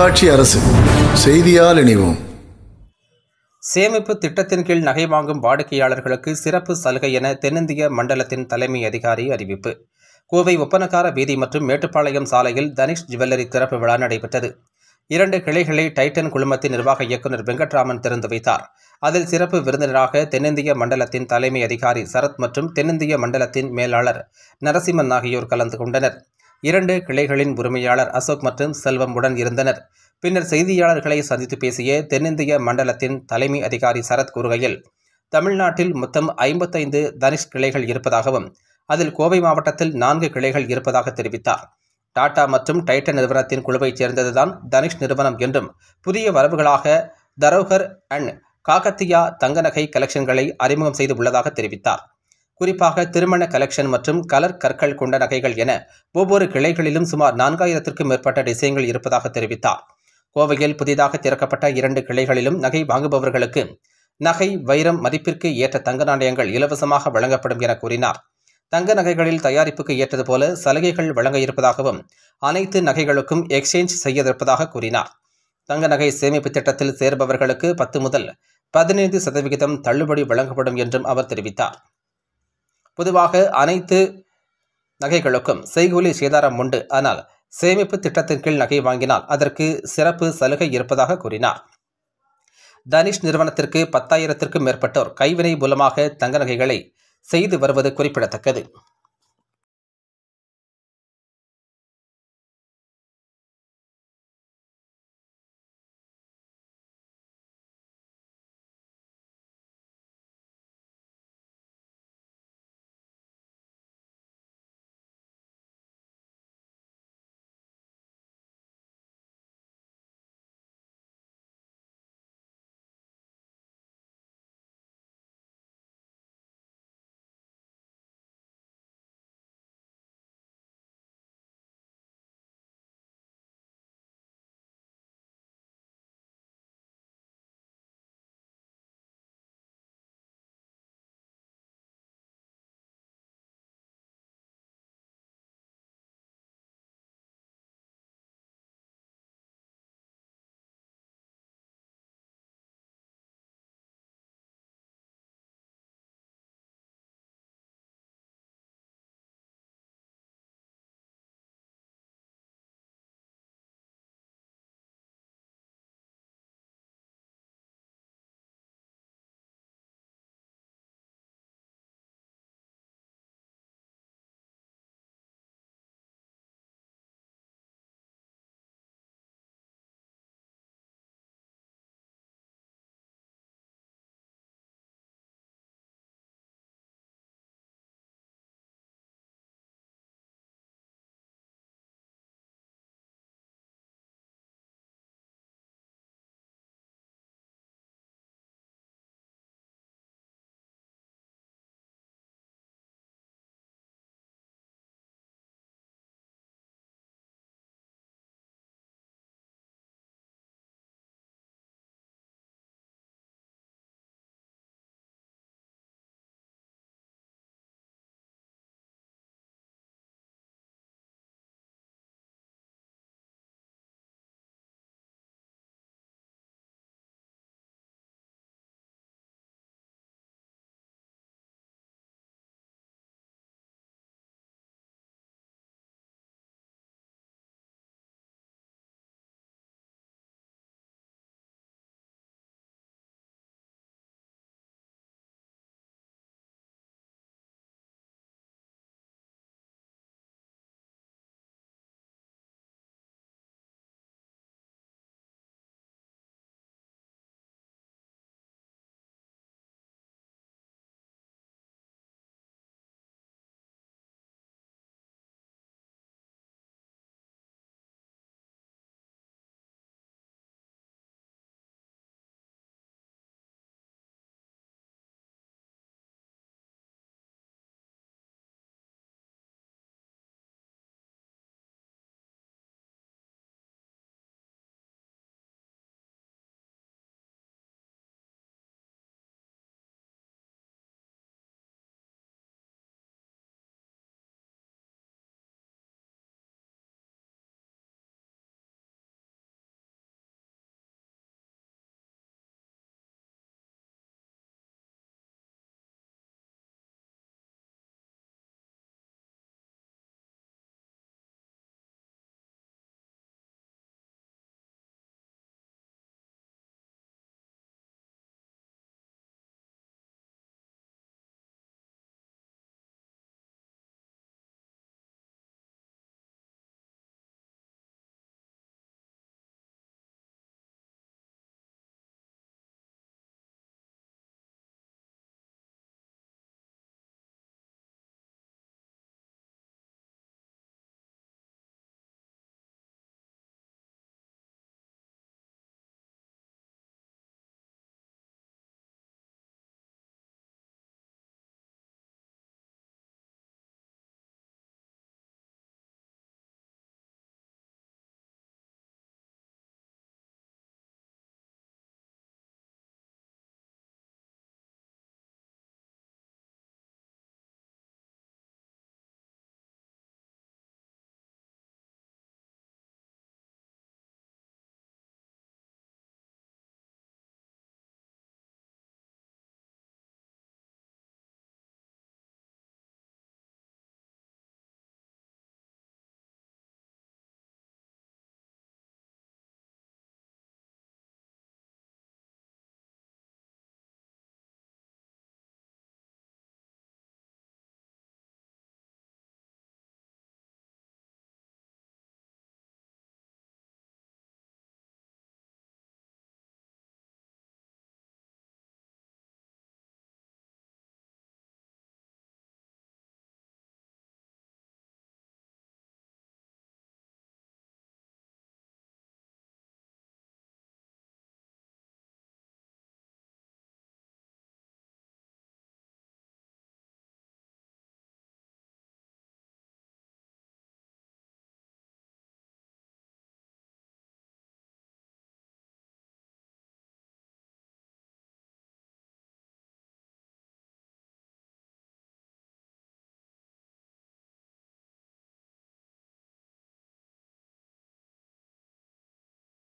உள்ளாட்சி அரசு செய்தியால் இணைவோம் சேமிப்பு திட்டத்தின் கீழ் நகை வாங்கும் வாடிக்கையாளர்களுக்கு சிறப்பு சலுகை என தென்னிந்திய மண்டலத்தின் தலைமை அதிகாரி அறிவிப்பு கோவை ஒப்பனக்கார வீதி மற்றும் மேட்டுப்பாளையம் சாலையில் தனிஷ் ஜுவல்லரி திறப்பு விழா நடைபெற்றது இரண்டு கிளைகளை டைட்டன் குழுமத்தின் நிர்வாக இயக்குநர் வெங்கட்ராமன் திறந்து வைத்தார் அதில் சிறப்பு விருந்தினராக தென்னிந்திய மண்டலத்தின் தலைமை அதிகாரி சரத் மற்றும் தென்னிந்திய மண்டலத்தின் மேலாளர் நரசிம்மன் ஆகியோர் கலந்து கொண்டனர் இரண்டு கிளைகளின் உரிமையாளர் அசோக் மற்றும் செல்வம் உடன் இருந்தனர் பின்னர் செய்தியாளர்களை சந்தித்து பேசிய தென்னிந்திய மண்டலத்தின் தலைமை அதிகாரி சரத் கூறுகையில் தமிழ்நாட்டில் மொத்தம் ஐம்பத்தைந்து தனிஷ் கிளைகள் இருப்பதாகவும் அதில் கோவை மாவட்டத்தில் நான்கு கிளைகள் இருப்பதாக தெரிவித்தார் டாடா மற்றும் டைட்டன் நிறுவனத்தின் குழுவைச் சேர்ந்ததுதான் தனிஷ் நிறுவனம் என்றும் புதிய வரவுகளாக தரோகர் அண்ட் காகத்தியா தங்கநகை கலெக்ஷன்களை அறிமுகம் செய்து உள்ளதாக தெரிவித்தார் குறிப்பாக திருமண கலெக்ஷன் மற்றும் கலர் கற்கள் கொண்ட நகைகள் என ஒவ்வொரு கிளைகளிலும் சுமார் நான்காயிரத்திற்கும் மேற்பட்ட டிசைன்கள் இருப்பதாக தெரிவித்தார் கோவையில் புதிதாக திறக்கப்பட்ட இரண்டு கிளைகளிலும் நகை வாங்குபவர்களுக்கு நகை வைரம் மதிப்பிற்கு ஏற்ற தங்க நாணயங்கள் இலவசமாக வழங்கப்படும் என கூறினார் தங்க நகைகளில் தயாரிப்புக்கு ஏற்றது போல சலுகைகள் வழங்க இருப்பதாகவும் அனைத்து நகைகளுக்கும் எக்ஸ்சேஞ்ச் செய்ய இருப்பதாக கூறினார் தங்க நகை சேமிப்பு திட்டத்தில் சேர்பவர்களுக்கு பத்து முதல் பதினைந்து சதவிகிதம் தள்ளுபடி வழங்கப்படும் என்றும் அவர் தெரிவித்தார் பொதுவாக அனைத்து நகைகளுக்கும் செய்கூலி சேதாரம் உண்டு ஆனால் சேமிப்பு திட்டத்தின் கீழ் நகை வாங்கினால் அதற்கு சிறப்பு சலுகை இருப்பதாக கூறினார் தனிஷ் நிறுவனத்திற்கு பத்தாயிரத்திற்கும் மேற்பட்டோர் கைவினை மூலமாக தங்க நகைகளை செய்து வருவது குறிப்பிடத்தக்கது